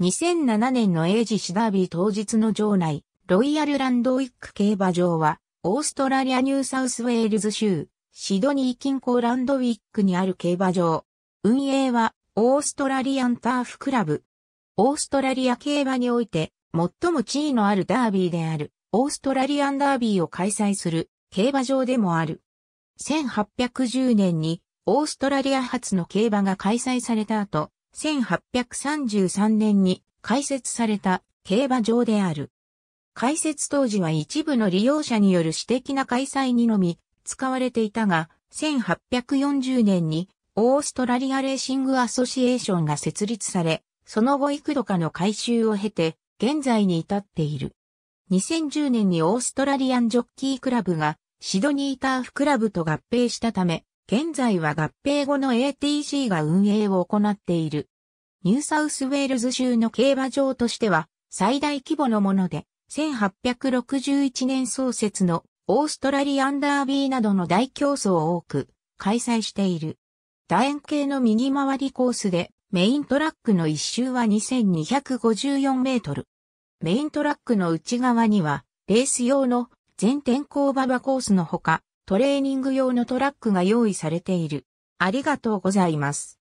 2007年の英治シダービー当日の場内、ロイヤルランドウィック競馬場は、オーストラリアニューサウスウェールズ州、シドニー近郊ランドウィックにある競馬場。運営は、オーストラリアンターフクラブ。オーストラリア競馬において、最も地位のあるダービーである、オーストラリアンダービーを開催する、競馬場でもある。1810年に、オーストラリア初の競馬が開催された後、1833年に開設された競馬場である。開設当時は一部の利用者による私的な開催にのみ使われていたが、1840年にオーストラリアレーシングアソシエーションが設立され、その後幾度かの改修を経て、現在に至っている。2010年にオーストラリアンジョッキークラブがシドニーターフクラブと合併したため、現在は合併後の ATC が運営を行っている。ニューサウスウェールズ州の競馬場としては最大規模のもので、1861年創設のオーストラリアンダービーなどの大競争を多く開催している。楕円形の右回りコースでメイントラックの一周は2254メートル。メイントラックの内側にはレース用の全天候馬場コースのほかトレーニング用のトラックが用意されている。ありがとうございます。